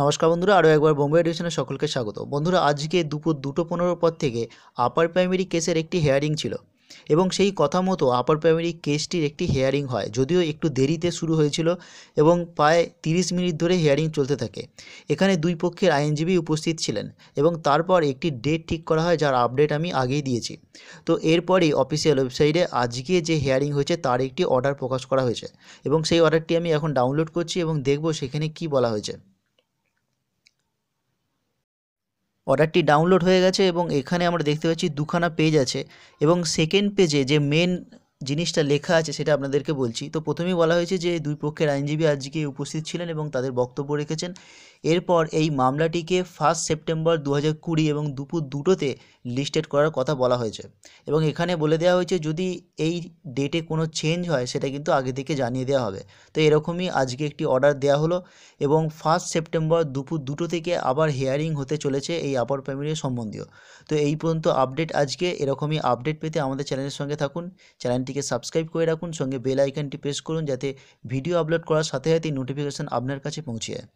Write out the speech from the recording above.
নমস্কার বন্ধুরা আরও একবার বোম্বে এডিশনে সকলকে স্বাগত বন্ধুরা আজকে দুপুর দুটো পনেরোর পর থেকে আপার প্রাইমারি কেসের একটি হেয়ারিং ছিল এবং সেই কথা মতো আপার প্রাইমারি কেসটির একটি হেয়ারিং হয় যদিও একটু দেরিতে শুরু হয়েছিল এবং প্রায় তিরিশ মিনিট ধরে হেয়ারিং চলতে থাকে এখানে দুই পক্ষের আইনজীবী উপস্থিত ছিলেন এবং তারপর একটি ডেট ঠিক করা হয় যার আপডেট আমি আগেই দিয়েছি তো এরপরেই অফিসিয়াল ওয়েবসাইটে আজকে যে হেয়ারিং হয়েছে তার একটি অর্ডার প্রকাশ করা হয়েছে এবং সেই অর্ডারটি আমি এখন ডাউনলোড করছি এবং দেখব সেখানে কি বলা হয়েছে অর্ডারটি ডাউনলোড হয়ে গেছে এবং এখানে আমরা দেখতে পাচ্ছি দুখানা পেজ আছে এবং সেকেন্ড পেজে যে মেন জিনিসটা লেখা আছে সেটা আপনাদেরকে বলছি তো প্রথমেই বলা হয়েছে যে দুই পক্ষের আইনজীবী আজকে উপস্থিত ছিলেন এবং তাদের বক্তব্য রেখেছেন এরপর এই মামলাটিকে ফার্স্ট সেপ্টেম্বর দু কুড়ি এবং দুপুর দুটোতে লিস্টেড করার কথা বলা হয়েছে এবং এখানে বলে দেওয়া হয়েছে যদি এই ডেটে কোনো চেঞ্জ হয় সেটা কিন্তু আগে থেকে জানিয়ে দেওয়া হবে তো এরকমই আজকে একটি অর্ডার দেওয়া হলো এবং ফার্স্ট সেপ্টেম্বর দুপুর দুটো থেকে আবার হেয়ারিং হতে চলেছে এই আপার ফ্যামিলির সম্বন্ধীয় তো এই পর্যন্ত আপডেট আজকে এরকমই আপডেট পেতে আমাদের চ্যানেলের সঙ্গে থাকুন চ্যানেলটিকে চ্যানেলটিকে সাবস্ক্রাইব করে রাখুন সঙ্গে বেল আইকনটি প্রেস করুন যাতে ভিডিও আপলোড করার সাথে সাথে নোটিফিকেশান আপনার কাছে পৌঁছে যায়